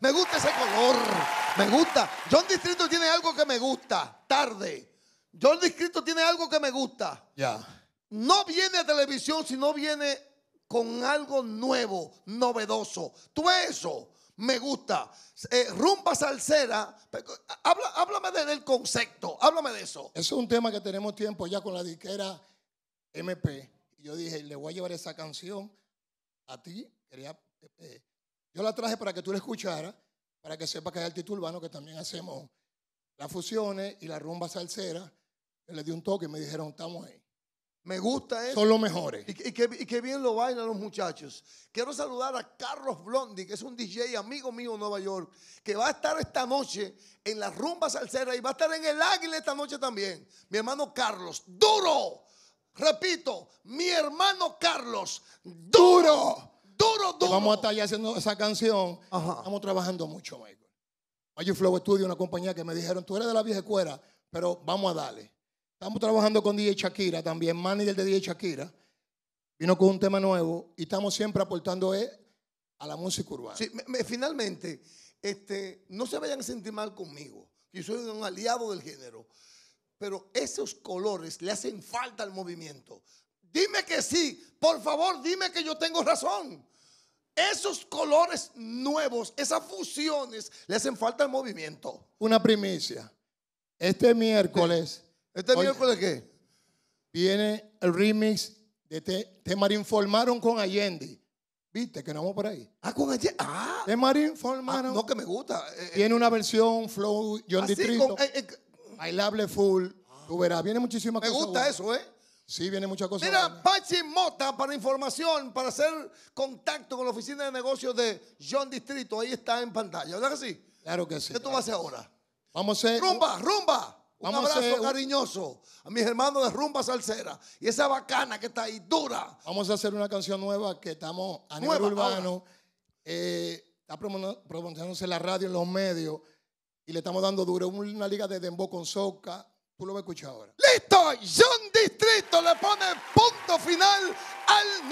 Me gusta ese color. Me gusta. John Distrito tiene algo que me gusta. Tarde. John Distrito tiene algo que me gusta. Ya. No viene a televisión si no viene con algo nuevo, novedoso. Tú eso. Me gusta. Eh, rumba salsera. Habla, háblame del concepto. Háblame de eso. Eso es un tema que tenemos tiempo ya con la disquera MP. Yo dije, le voy a llevar esa canción a ti. Quería eh, yo la traje para que tú la escucharas, para que sepas que el altitud urbano que también hacemos las fusiones y la rumba salsera. Le di un toque y me dijeron, estamos ahí. Me gusta eso. ¿eh? Son los mejores. Y, que, bien lo bailan los muchachos. Quiero saludar a Carlos Blondi, que es un DJ amigo mío de Nueva York, que va a estar esta noche en la rumba salsera y va a estar en el Águila esta noche también. Mi hermano Carlos, duro. Repito, mi hermano Carlos, duro. Vamos a estar ya haciendo esa canción. Estamos trabajando mucho, Michael. Magic Flow Studio, una compañía que me dijeron, tú eres de la vieja escuela, pero vamos a darle. Estamos trabajando con DJ Shakira también, manager de DJ Shakira. Vino con un tema nuevo y estamos siempre aportando eh, a la música urbana. finalmente, este, no se vayan a sentir mal conmigo. Yo soy un aliado del género. Pero esos colores le hacen falta al movimiento. Dime que sí, por favor, dime que yo tengo razón. Esos colores nuevos, esas fusiones, le hacen falta el movimiento. Una primicia. Este miércoles. ¿Este miércoles qué? Viene el remix de Te, Marín formaron con Allende. ¿Viste que no vamos por ahí? Ah, con Allende. Ah. Te Marinformaron. Ah, no, que me gusta. Eh, eh. tiene una versión flow John Así, ah, Con, eh, bailable full. Ah. Tú verás, viene muchísimas Me gusta eso, ¿eh? Sí, viene muchas cosas. Mira, Pachi Mota para información, para hacer contacto con la oficina de negocios de John Distrito. Ahí está en pantalla, ¿verdad que sí? Claro que sí. ¿Qué tú vas a hacer ahora? Vamos a hacer. Rumba, rumba. Un vamos abrazo a cariñoso a mis hermanos de Rumba Salsera y esa bacana que está ahí dura. Vamos a hacer una canción nueva que estamos a nivel urbano. Eh, está promocionándose la radio en los medios y le estamos dando duro. Una liga de dembow con soca, Tú lo vas a escuchar ahora. Listo, John Distrito le pone punto final al